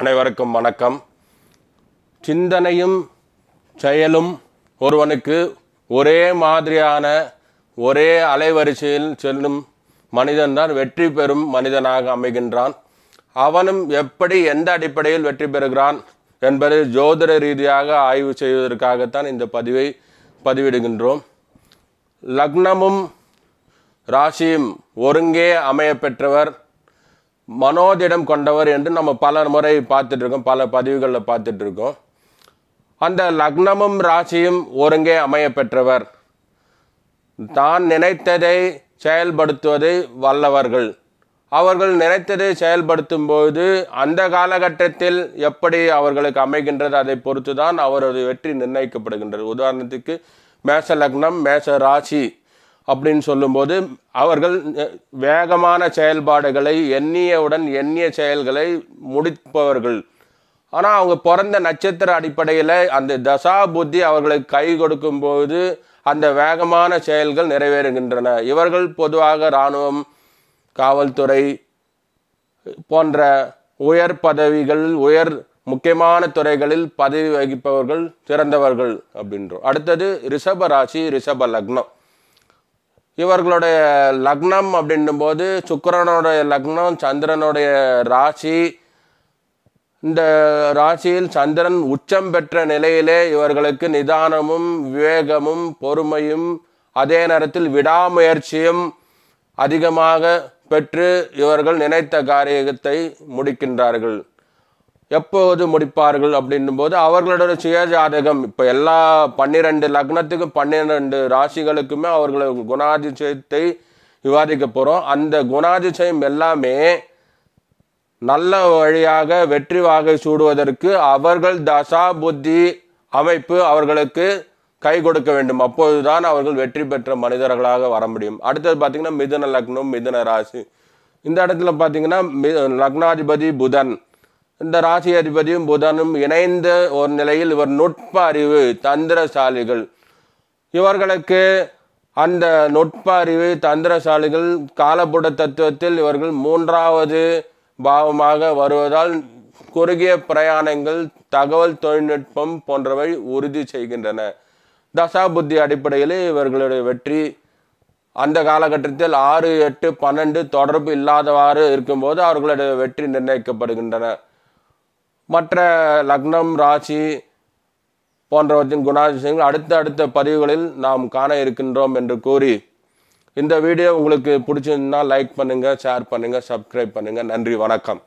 அனைவருக்கும் வணக்கம் சிந்தனையும் செயலும் ஒருவனுக்கு ஒரே மாதிரியான ஒரே அலைவரிசையில் செல்லும் மனிதன்தான் வெற்றி பெறும் மனிதனாக அமைகின்றான் அவனும் எப்படி எந்த அடிப்படையில் வெற்றி பெறுகிறான் என்பதை ஜோதிட ரீதியாக ஆய்வு செய்வதற்காகத்தான் இந்த பதிவை பதிவிடுகின்றோம் லக்னமும் ராசியும் ஒருங்கே அமைய பெற்றவர் மனோதிடம் கொண்டவர் என்று நம்ம பல முறை பார்த்துட்டு இருக்கோம் பல பதிவுகளில் பார்த்துட்ருக்கோம் அந்த லக்னமும் ராசியும் ஒருங்கே அமைய பெற்றவர் தான் நினைத்ததை செயல்படுத்துவதை வல்லவர்கள் அவர்கள் நினைத்ததை செயல்படுத்தும் போது அந்த காலகட்டத்தில் எப்படி அவர்களுக்கு அமைகின்றது அதை பொறுத்து தான் அவரது வெற்றி நிர்ணயிக்கப்படுகின்றது உதாரணத்துக்கு மேச லக்னம் மேச ராசி அப்படின்னு சொல்லும்போது அவர்கள் வேகமான செயல்பாடுகளை எண்ணியவுடன் எண்ணிய செயல்களை முடிப்பவர்கள் ஆனால் அவங்க பிறந்த நட்சத்திர அடிப்படையில் அந்த தசா புத்தி அவர்களுக்கு கை கொடுக்கும்போது அந்த வேகமான செயல்கள் நிறைவேறுகின்றன இவர்கள் பொதுவாக இராணுவம் காவல்துறை போன்ற உயர் பதவிகள் உயர் முக்கியமான துறைகளில் பதவி வகிப்பவர்கள் சிறந்தவர்கள் அப்படின்றோம் அடுத்தது ரிஷப ராசி ரிஷப லக்னம் இவர்களுடைய லக்னம் அப்படின்னும் போது சுக்கரனுடைய லக்னம் சந்திரனுடைய ராசி இந்த ராசியில் சந்திரன் உச்சம் பெற்ற நிலையிலே இவர்களுக்கு நிதானமும் விவேகமும் பொறுமையும் அதே நேரத்தில் விடாமுயற்சியும் அதிகமாக பெற்று இவர்கள் நினைத்த காரியத்தை முடிக்கின்றார்கள் எப்போது முடிப்பார்கள் அப்படின்னும் போது அவர்களோட சுயஜாதகம் இப்போ எல்லா பன்னிரெண்டு லக்னத்துக்கும் பன்னிரெண்டு ராசிகளுக்குமே அவர்களோட குணாதிசயத்தை விவாதிக்க போகிறோம் அந்த குணாதிசயம் எல்லாமே நல்ல வழியாக வெற்றி வாகை சூடுவதற்கு அவர்கள் தசா புத்தி அமைப்பு அவர்களுக்கு கை கொடுக்க வேண்டும் அப்போது தான் அவர்கள் வெற்றி பெற்ற மனிதர்களாக வர முடியும் அடுத்தது பார்த்திங்கன்னா மிதுன லக்னம் மிதுன ராசி இந்த இடத்துல பார்த்திங்கன்னா லக்னாதிபதி புதன் இந்த ராசி அதிபதியும் புதனும் இணைந்த ஒரு நிலையில் இவர் நுட்ப அறிவு தந்திரசாலிகள் இவர்களுக்கு அந்த நுட்ப அறிவு தந்திரசாலிகள் காலப்புட தத்துவத்தில் இவர்கள் மூன்றாவது பாவமாக வருவதால் குறுகிய பிரயாணங்கள் தகவல் தொழில்நுட்பம் போன்றவை உறுதி செய்கின்றன தசா புத்தி அடிப்படையிலே இவர்களுடைய வெற்றி அந்த காலகட்டத்தில் ஆறு எட்டு பன்னெண்டு தொடர்பு இல்லாதவாறு இருக்கும்போது அவர்களுடைய வெற்றி நிர்ணயிக்கப்படுகின்றன மற்ற லக்னம் ராசி போன்றவற்றின் குணாதிசயங்கள் அடுத்த அடுத்த பதிவுகளில் நாம் காண இருக்கின்றோம் என்று கூறி இந்த வீடியோ உங்களுக்கு பிடிச்சிருந்தால் லைக் பண்ணுங்கள் ஷேர் பண்ணுங்கள் சப்ஸ்கிரைப் பண்ணுங்கள் நன்றி வணக்கம்